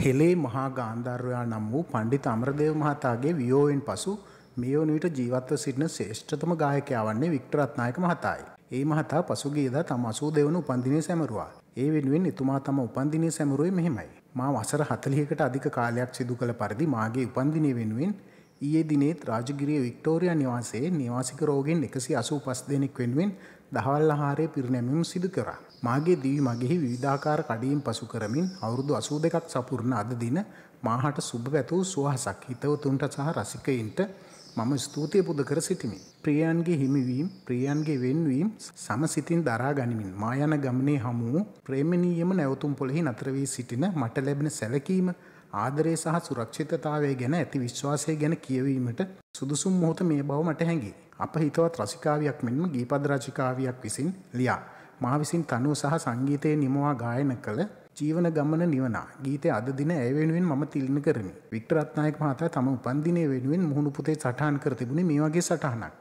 හෙලේ මහා ගාන්ධර්වයා නම් වූ පණ්ඩිත අමරදේව මහතාගේ වියෝවෙන් පසු මේ වන විට ජීවත්ව සිටින ශ්‍රේෂ්ඨතම ගායකයා වන්නේ වික්ටර් රත්නායක මහතායි. ඒ මහතා පසුගිය දා තම 82 වන උපන්දිනයේ සැමරුවා. ඒ වෙනුවෙන් එතුමා තම උපන්දිනයේ සැමරුවේ මෙහිමයි. මා වසර 40කට අධික කාලයක් සිදු කළ පරිදි මාගේ උපන්දිනය වෙනුවෙන් ඊයේ දිනේත් රාජගිරිය වික්ටෝරියා නිවාසයේ නිවාසික රෝගෙන් එකසි අසූපස් දෙනෙක් වෙනුවෙන් දහවල් ආහාරය පිරිනැමීම සිදු කරා. මාගේ දිවි මගෙහි විවිධාකාර කඩීම් පසු කරමින් අවුරුදු අසූ දෙකක් සපුරණ අද දින මාහට සුභ පැතූ සුවහසක් හිතවතුන්ට සහ රසිකයින්ට මම ස්තුතිය පුද කර සිටිමි. ප්‍රියන්ගේ හිමිවීම් ප්‍රියන්ගේ වෙන්වීම් සමසිතින් දරා ගනිමින් මායන ගමනේ හමුවූ ප්‍රේමණීයම නැවතුම් පොළෙහි නතරවී සිටින මට ලැබෙන සැලකීම ආදරය සහ සුරක්ෂිතතාවය ගැන ඇති විශ්වාසය ගැන කියවීමට සුදුසුම් මොහොත මේ බව මට හැඟේ. අප හිතවත් රසිකාවයක් මෙන්ම ගීපද රචිකාවියක් විසින් ලියා. මා විසින් තනුව සහ සංගීතයේ නිමවා ගායන කළ ජීවන ගමන නිවනා ගීතය අද දින ඇය වෙනුවෙන් මම තිලින කරමි. වික්ටරත්නායක මහතා තම උපන්දිනය වෙනුවෙන් මුහුණු පුතේ සටහන් කර තිබුණේ මේ වගේ සටහනක්.